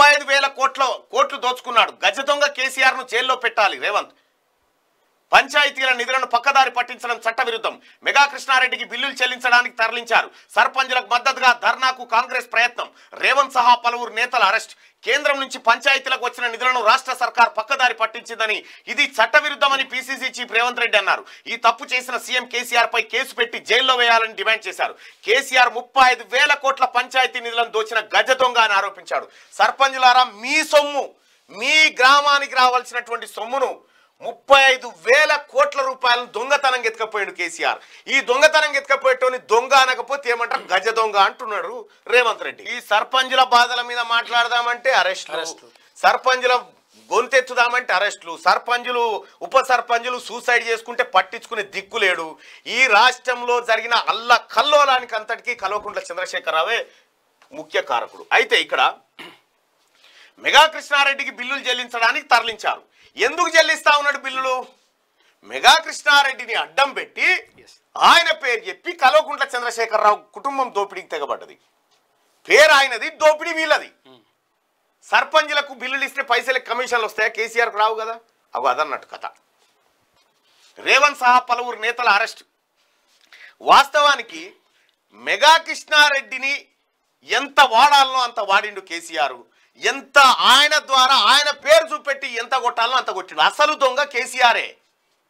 ముప్పై ఐదు వేల కోట్ల కోట్లు దోచుకున్నాడు గజ దొంగ కేసీఆర్ను జైల్లో పెట్టాలి రేవంత్ పంచాయతీల నిధులను పక్కదారి పట్టించడం చట్టవిరుద్ధం మెగా కృష్ణారెడ్డికి బిల్లులు చెల్లించడానికి తరలించారు సర్పంచ్లకు మద్దతుగా ధర్నాకు కాంగ్రెస్ ప్రయత్నం రేవంత్ సహా పలువురు నేతల అరెస్ట్ కేంద్రం నుంచి పంచాయతీలకు వచ్చిన నిధులను రాష్ట్ర సర్కార్ పక్కదారి పట్టించిందని ఇది చట్టవిరుద్ధమని పీసీసీ చీఫ్ రేవంత్ రెడ్డి అన్నారు ఈ తప్పు చేసిన సీఎం కేసీఆర్ పై కేసు పెట్టి జైల్లో వేయాలని డిమాండ్ చేశారు కేసీఆర్ ముప్పై వేల కోట్ల పంచాయతీ నిధులను దోచిన గజ దొంగ అని ఆరోపించాడు సర్పంచ్లారా మీ సొమ్ము మీ గ్రామానికి రావాల్సినటువంటి సొమ్మును ముప్పై ఐదు వేల కోట్ల రూపాయలను దొంగతనం ఎత్తుకపోయాడు కేసీఆర్ ఈ దొంగతనం ఎత్తుకపోయేటోని దొంగ అనకపోతే ఏమంటారు గజ దొంగ అంటున్నాడు రేవంత్ రెడ్డి ఈ సర్పంచుల బాధల మీద మాట్లాడదామంటే అరెస్ట్ సర్పంచుల గొంతెత్తుదామంటే అరెస్టులు సర్పంచులు ఉప సర్పంచులు సూసైడ్ చేసుకుంటే పట్టించుకునే దిక్కు లేడు ఈ రాష్ట్రంలో జరిగిన అల్ల కల్లోలానికి అంతటికీ కల్వకుంట్ల చంద్రశేఖరరావే ముఖ్య కారకుడు అయితే ఇక్కడ మెగా కృష్ణారెడ్డికి బిల్లులు చెల్లించడానికి తరలించారు ఎందుకు చెల్లిస్తా ఉన్నాడు బిల్లులు మెగా కృష్ణారెడ్డిని అడ్డం పెట్టి ఆయన పేరు చెప్పి కలవకుంట్ల చంద్రశేఖరరావు కుటుంబం దోపిడీకి తెగబడ్డది పేరు ఆయనది దోపిడీ వీళ్ళది hmm. సర్పంచ్లకు బిల్లులు ఇస్తే పైసలకి కమిషన్లు వస్తాయా కేసీఆర్కు రావు కదా అవి అదన్నట్టు కథ రేవంత్ సహా పలువురు నేతల అరెస్ట్ వాస్తవానికి మెగా కృష్ణారెడ్డిని ఎంత వాడాలనో అంత వాడిండు కేసీఆర్ ఎంత ఆయన ద్వారా ఆయన పేరు చూపెట్టి ఎంత కొట్టాలో అంత కొట్టిండు అసలు దొంగ కేసీఆరే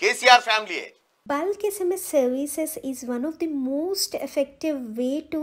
కేసీఆర్ ఫ్యామిలీయే bulk SMS services is one of the most effective way to